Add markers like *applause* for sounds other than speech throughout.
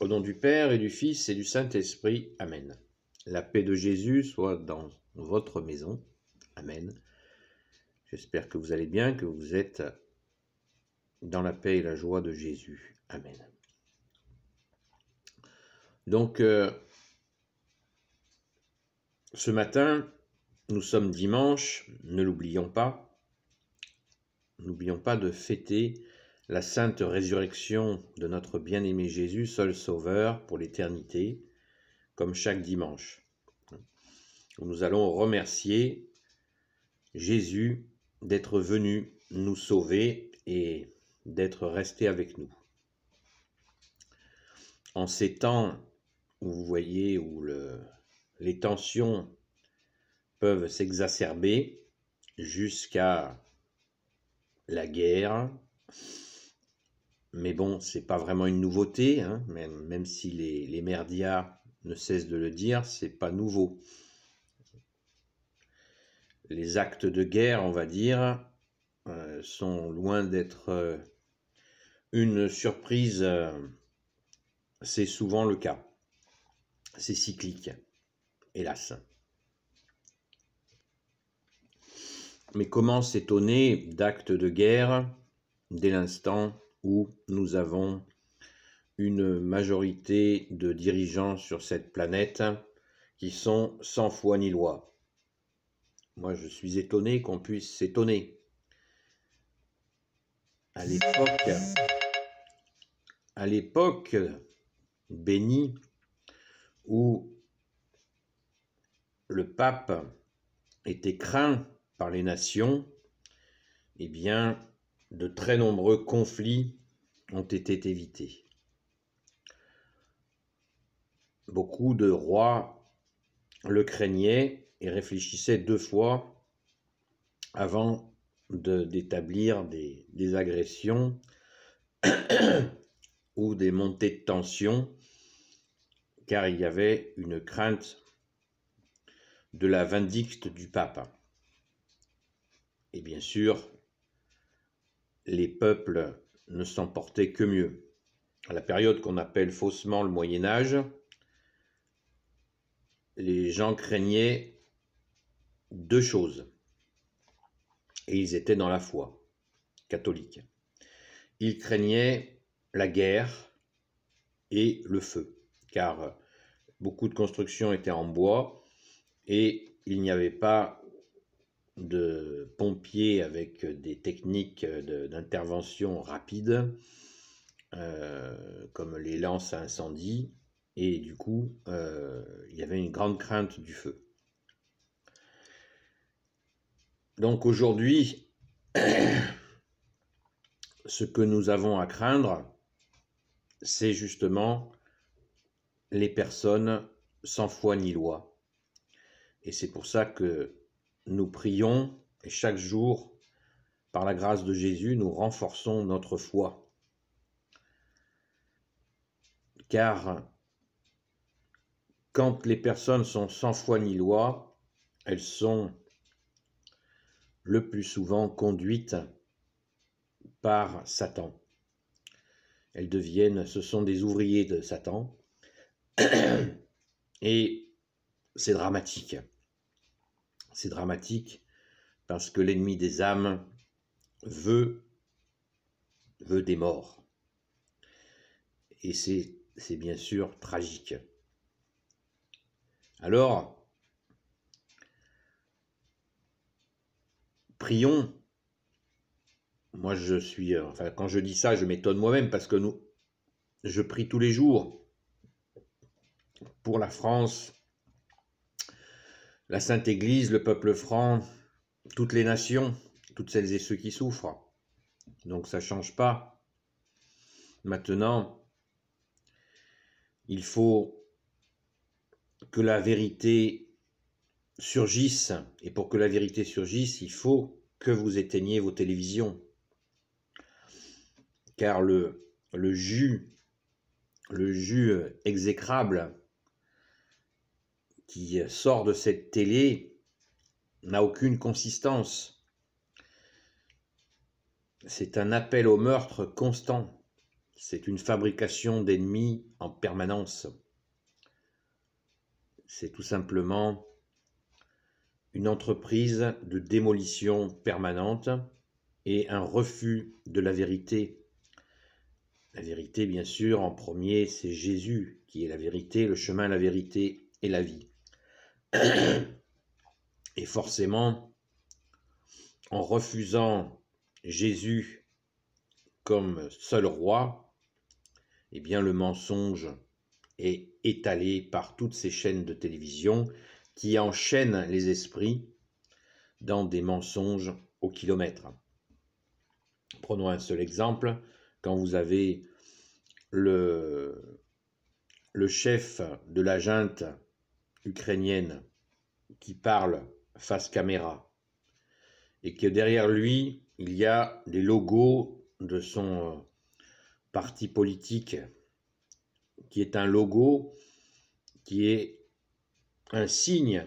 Au nom du Père et du Fils et du Saint-Esprit. Amen. La paix de Jésus soit dans votre maison. Amen. J'espère que vous allez bien, que vous êtes dans la paix et la joie de Jésus. Amen. Donc, euh, ce matin, nous sommes dimanche, ne l'oublions pas. N'oublions pas de fêter la sainte résurrection de notre bien-aimé Jésus, seul Sauveur pour l'éternité, comme chaque dimanche. Nous allons remercier Jésus d'être venu nous sauver et d'être resté avec nous. En ces temps où vous voyez où les tensions peuvent s'exacerber jusqu'à la guerre, mais bon, c'est pas vraiment une nouveauté, hein. même, si les, les merdias ne cessent de le dire, c'est pas nouveau. Les actes de guerre, on va dire, euh, sont loin d'être euh, une surprise. Euh, c'est souvent le cas. C'est cyclique, hélas. Mais comment s'étonner d'actes de guerre dès l'instant où nous avons une majorité de dirigeants sur cette planète qui sont sans foi ni loi. Moi, je suis étonné qu'on puisse s'étonner. À l'époque, à l'époque bénie où le pape était craint par les nations, eh bien, de très nombreux conflits ont été évités. Beaucoup de rois le craignaient et réfléchissaient deux fois avant d'établir des, des agressions *coughs* ou des montées de tension, car il y avait une crainte de la vindicte du pape. Et bien sûr, les peuples ne s'en portaient que mieux. À la période qu'on appelle faussement le Moyen Âge, les gens craignaient deux choses. Et ils étaient dans la foi catholique. Ils craignaient la guerre et le feu, car beaucoup de constructions étaient en bois et il n'y avait pas de pompiers avec des techniques d'intervention rapide, euh, comme les lances à incendie, et du coup, euh, il y avait une grande crainte du feu. Donc aujourd'hui, *coughs* ce que nous avons à craindre, c'est justement les personnes sans foi ni loi. Et c'est pour ça que nous prions et chaque jour, par la grâce de Jésus, nous renforçons notre foi. Car quand les personnes sont sans foi ni loi, elles sont le plus souvent conduites par Satan. Elles deviennent, ce sont des ouvriers de Satan. *clears throat* Et c'est dramatique. C'est dramatique parce que l'ennemi des âmes veut, veut des morts. Et c'est bien sûr tragique. Alors, prions. Moi, je suis. Enfin, quand je dis ça, je m'étonne moi-même parce que nous, je prie tous les jours pour la France, la Sainte Église, le peuple franc, toutes les nations, toutes celles et ceux qui souffrent. Donc ça ne change pas. Maintenant, il faut que la vérité surgisse. Et pour que la vérité surgisse, il faut que vous éteigniez vos télévisions. Car le, le jus, le jus exécrable qui euh, sort de cette télé n'a aucune consistance. C'est un appel au meurtre constant. C'est une fabrication d'ennemis en permanence. C'est tout simplement une entreprise de démolition permanente et un refus de la vérité. La vérité, bien sûr, en premier, c'est Jésus qui est la vérité, le chemin, la vérité et la vie. Et forcément, en refusant Jésus comme seul roi, eh bien le mensonge est étalé par toutes ces chaînes de télévision qui enchaînent les esprits dans des mensonges au kilomètre. Prenons un seul exemple, quand vous avez le, le chef de la junte ukrainienne qui parle face caméra et que derrière lui, il y a les logos de son euh, parti politique qui est un logo qui est un signe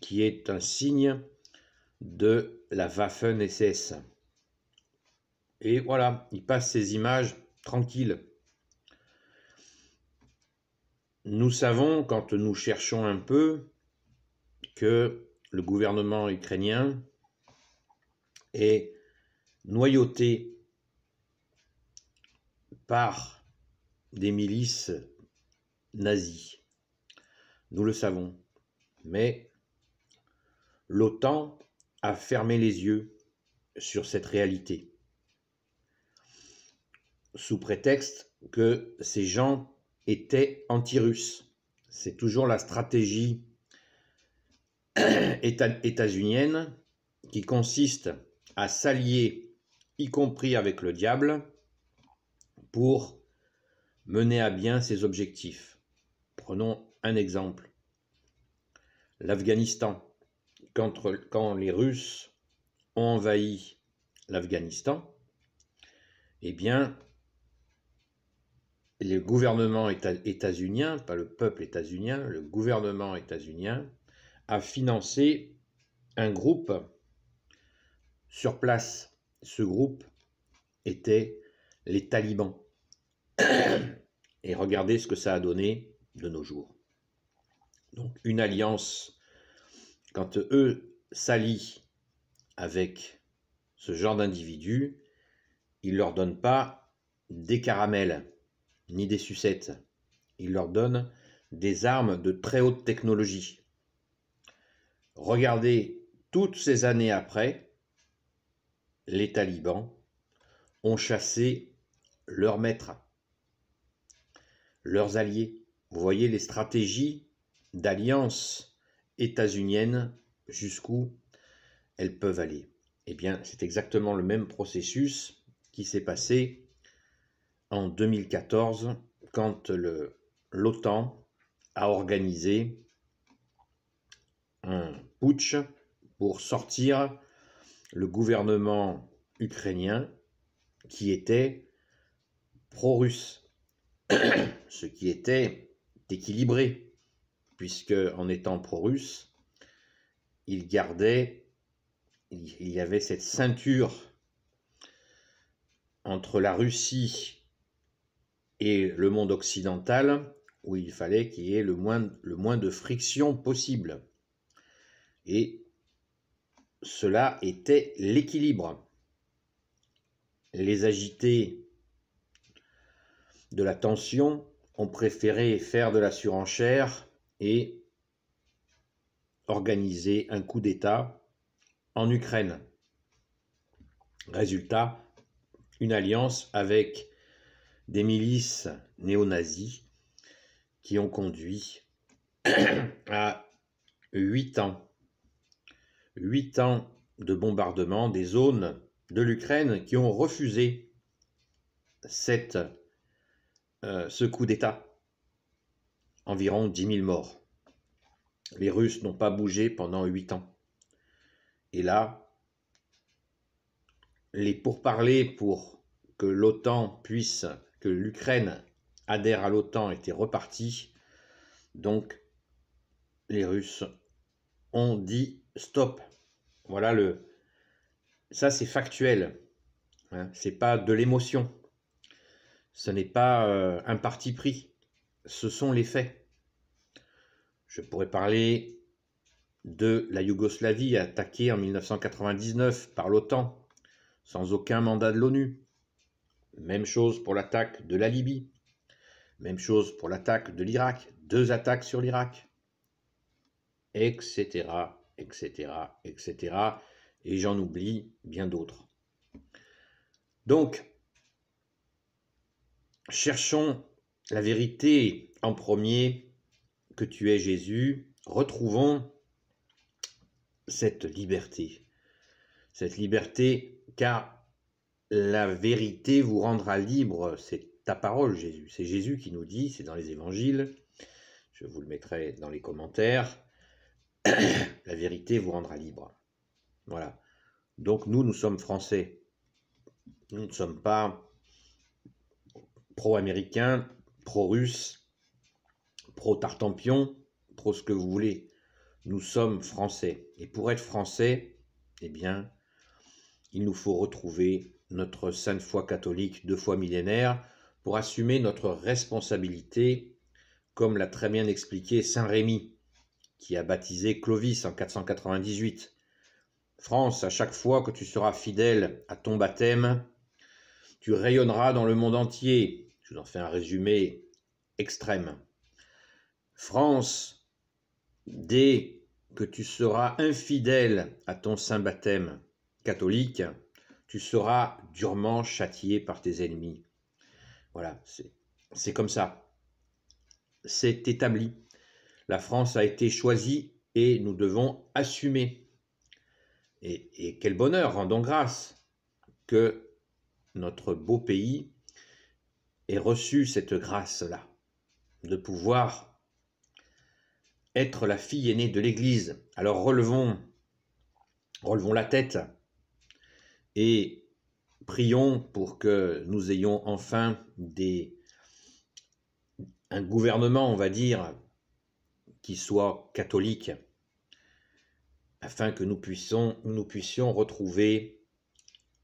qui est un signe de la Waffen-SS. Et voilà, il passe ces images tranquilles. Nous savons, quand nous cherchons un peu, que le gouvernement ukrainien est noyauté par des milices nazies. Nous le savons. Mais l'OTAN a fermé les yeux sur cette réalité, sous prétexte que ces gens était anti-russe. C'est toujours la stratégie *clears throat* états-unienne qui consiste à s'allier, y compris avec le diable, pour mener à bien ses objectifs. Prenons un exemple. L'Afghanistan. Quand, quand, les Russes ont envahi l'Afghanistan, eh bien, le gouvernement états-unien, pas le peuple états-unien, le gouvernement états-unien a financé un groupe sur place. Ce groupe était les talibans. *coughs* Et regardez ce que ça a donné de nos jours. Donc une alliance, quand eux s'allient avec ce genre d'individus, ils ne leur donnent pas des caramels ni des sucettes. Il leur donne des armes de très haute technologie. Regardez, toutes ces années après, les talibans ont chassé leurs maîtres, leurs alliés. Vous voyez les stratégies d'alliance états-unienne jusqu'où elles peuvent aller. Eh bien, c'est exactement le même processus qui s'est passé en 2014 quand l'OTAN a organisé un putsch pour sortir le gouvernement ukrainien qui était pro-russe, *coughs* ce qui était équilibré, puisque en étant pro-russe, il gardait, il y avait cette ceinture entre la Russie et le monde occidental où il fallait qu'il y ait le moins, le moins de friction possible. Et cela était l'équilibre. Les agités de la tension ont préféré faire de la surenchère et organiser un coup d'État en Ukraine. Résultat, une alliance avec des milices néo-nazies qui ont conduit *clears throat* à huit ans. Huit ans de bombardement des zones de l'Ukraine qui ont refusé cette, euh, ce coup d'État. Environ 10 000 morts. Les Russes n'ont pas bougé pendant huit ans. Et là, les pourparlers pour que l'OTAN puisse que l'Ukraine adhère à l'OTAN était reparti. Donc, les Russes ont dit stop. Voilà le. Ça, c'est factuel. ce hein. c'est pas de l'émotion. Ce n'est pas euh, un parti pris. Ce sont les faits. Je pourrais parler de la Yougoslavie attaquée en 1999 par l'OTAN, sans aucun mandat de l'ONU. Même chose pour l'attaque de la Libye. Même chose pour l'attaque de l'Irak. Deux attaques sur l'Irak. Etc. Etc. Etc. Et j'en oublie bien d'autres. Donc, cherchons la vérité en premier que tu es Jésus. Retrouvons cette liberté. Cette liberté car la vérité vous rendra libre, c'est ta parole Jésus. C'est Jésus qui nous dit, c'est dans les évangiles, je vous le mettrai dans les commentaires, *clears throat* la vérité vous rendra libre. Voilà. Donc nous, nous sommes français. Nous ne sommes pas pro-américains, pro-russes, pro tartempion pro ce que vous voulez. Nous sommes français. Et pour être français, eh bien, il nous faut retrouver notre sainte foi catholique deux fois millénaire, pour assumer notre responsabilité, comme l'a très bien expliqué Saint Rémy, qui a baptisé Clovis en 498. France, à chaque fois que tu seras fidèle à ton baptême, tu rayonneras dans le monde entier. Je vous en fais un résumé extrême. France, dès que tu seras infidèle à ton saint baptême catholique, tu seras durement châtié par tes ennemis. Voilà, c'est comme ça. C'est établi. La France a été choisie et nous devons assumer. Et, et quel bonheur, rendons grâce que notre beau pays ait reçu cette grâce-là, de pouvoir être la fille aînée de l'Église. Alors relevons, relevons la tête, et prions pour que nous ayons enfin des, un gouvernement, on va dire, qui soit catholique, afin que nous puissions, nous puissions retrouver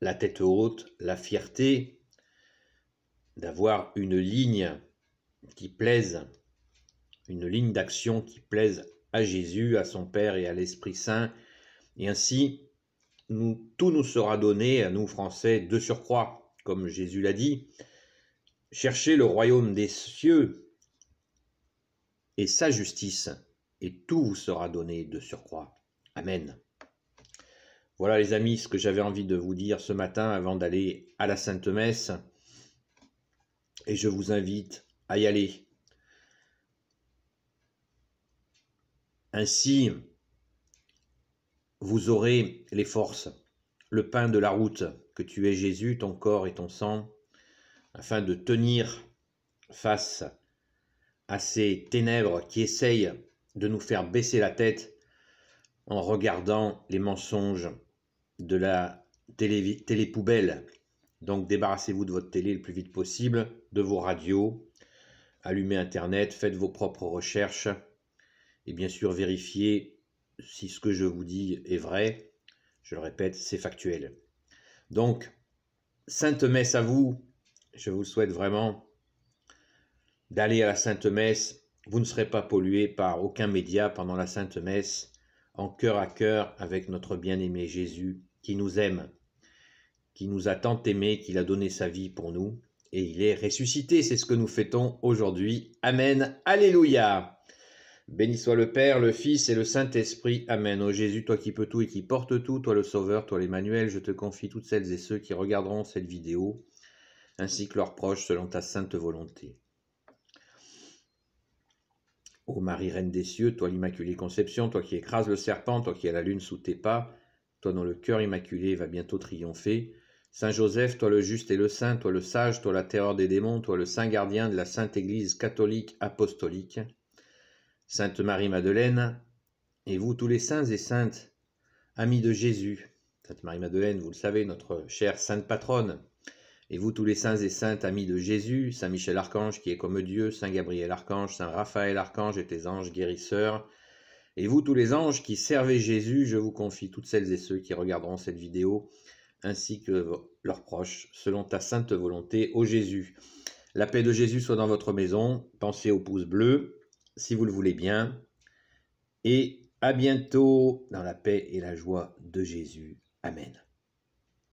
la tête haute, la fierté d'avoir une ligne qui plaise, une ligne d'action qui plaise à Jésus, à son Père et à l'Esprit Saint, et ainsi tout nous sera donné à nous Français de surcroît, comme Jésus l'a dit. Cherchez le royaume des cieux et sa justice, et tout vous sera donné de surcroît. Amen. Voilà les amis ce que j'avais envie de vous dire ce matin avant d'aller à la Sainte Messe. Et je vous invite à y aller. Ainsi, vous aurez les forces, le pain de la route, que tu es Jésus, ton corps et ton sang, afin de tenir face à ces ténèbres qui essayent de nous faire baisser la tête en regardant les mensonges de la télé, télépoubelle. Donc débarrassez-vous de votre télé le plus vite possible, de vos radios, allumez Internet, faites vos propres recherches et bien sûr vérifiez si ce que je vous dis est vrai, je le répète, c'est factuel. Donc, Sainte Messe à vous, je vous souhaite vraiment d'aller à la Sainte Messe. Vous ne serez pas pollué par aucun média pendant la Sainte Messe, en cœur à cœur avec notre bien-aimé Jésus qui nous aime, qui nous a tant aimés qu'il a donné sa vie pour nous, et il est ressuscité, c'est ce que nous fêtons aujourd'hui. Amen, Alléluia. Béni soit le Père, le Fils et le Saint-Esprit. Amen. Ô Jésus, toi qui peux tout et qui porte tout, toi le Sauveur, toi l'Emmanuel, je te confie toutes celles et ceux qui regarderont cette vidéo, ainsi que leurs proches, selon ta sainte volonté. Ô Marie, Reine des cieux, toi l'Immaculée Conception, toi qui écrases le serpent, toi qui as la lune sous tes pas, toi dont le cœur immaculé va bientôt triompher. Saint Joseph, toi le juste et le saint, toi le sage, toi la terreur des démons, toi le saint gardien de la Sainte Église catholique apostolique. Sainte Marie-Madeleine, et vous tous les saints et saintes, amis de Jésus, Sainte Marie-Madeleine, vous le savez, notre chère sainte patronne, et vous tous les saints et saintes, amis de Jésus, Saint Michel Archange qui est comme Dieu, Saint Gabriel Archange, Saint Raphaël Archange et tes anges guérisseurs, et vous tous les anges qui servez Jésus, je vous confie toutes celles et ceux qui regarderont cette vidéo, ainsi que leurs proches, selon ta sainte volonté, ô Jésus. La paix de Jésus soit dans votre maison, pensez au pouce bleu, si vous le voulez bien. Et à bientôt dans la paix et la joie de Jésus. Amen.